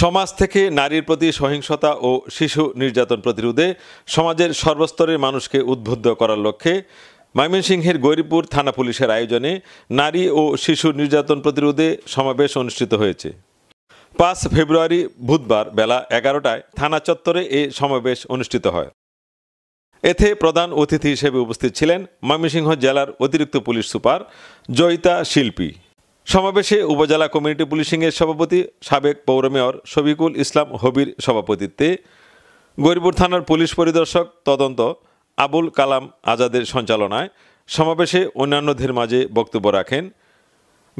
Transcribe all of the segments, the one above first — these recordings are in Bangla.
সমাজ থেকে নারীর প্রতি সহিংসতা ও শিশু নির্যাতন প্রতিরোধে সমাজের সর্বস্তরের মানুষকে উদ্বুদ্ধ করার লক্ষ্যে ময়মনসিংহের গৌরীপুর থানা পুলিশের আয়োজনে নারী ও শিশু নির্যাতন প্রতিরোধে সমাবেশ অনুষ্ঠিত হয়েছে পাঁচ ফেব্রুয়ারি বুধবার বেলা এগারোটায় থানা চত্বরে এ সমাবেশ অনুষ্ঠিত হয় এতে প্রধান অতিথি হিসেবে উপস্থিত ছিলেন ময়মনসিংহ জেলার অতিরিক্ত পুলিশ সুপার জয়িতা শিল্পী সমাবেশে উপজেলা কমিউনিটি পুলিশিংয়ের সভাপতি সাবেক পৌর মেয়র শফিকুল ইসলাম হবির সভাপতিত্বে গরিবুর থানার পুলিশ পরিদর্শক তদন্ত আবুল কালাম আজাদের সঞ্চালনায় সমাবেশে অন্যান্যদের মাঝে বক্তব্য রাখেন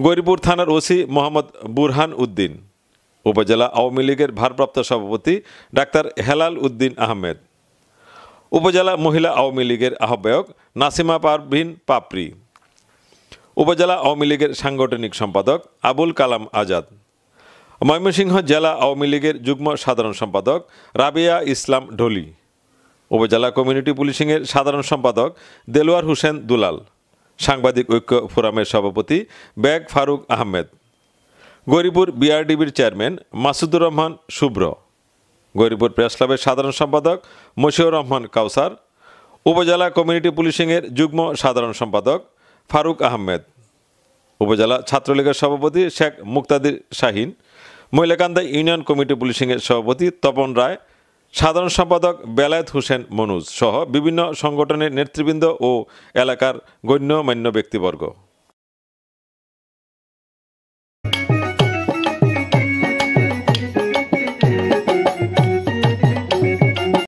গরিবুর থানার ওসি মোহাম্মদ বুরহান উদ্দিন উপজেলা আওয়ামী লীগের ভারপ্রাপ্ত সভাপতি ডাক্তার হেলাল উদ্দিন আহমেদ উপজেলা মহিলা আওয়ামী লীগের আহ্বায়ক নাসিমা পারভিন পাপড়ি উপজেলা আওয়ামী লীগের সাংগঠনিক সম্পাদক আবুল কালাম আজাদ ময়মনসিংহ জেলা আওয়ামী লীগের যুগ্ম সাধারণ সম্পাদক রাবিয়া ইসলাম ঢলি উপজেলা কমিউনিটি পুলিশিংয়ের সাধারণ সম্পাদক দেলোয়ার হোসেন দুলাল সাংবাদিক ঐক্য ফোরামের সভাপতি বেগ ফারুক আহমেদ গরিপুর বিআরডিবির চেয়ারম্যান মাসুদুর রহমান শুভ্র গরিপুর প্রেস ক্লাবের সাধারণ সম্পাদক মশিউর রহমান কাউসার উপজেলা কমিউনিটি পুলিশিংয়ের যুগ্ম সাধারণ সম্পাদক ফারুক আহমেদ উপজেলা ছাত্রলীগের সভাপতি শেখ মুক্তাদির শাহিন মহিলাকান্দা ইউনিয়ন কমিটি পুলিশিংয়ের সভাপতি তপন রায় সাধারণ সম্পাদক বেলায়েত হোসেন মনুজ সহ বিভিন্ন সংগঠনের নেতৃবৃন্দ ও এলাকার গণ্যমান্য ব্যক্তিবর্গ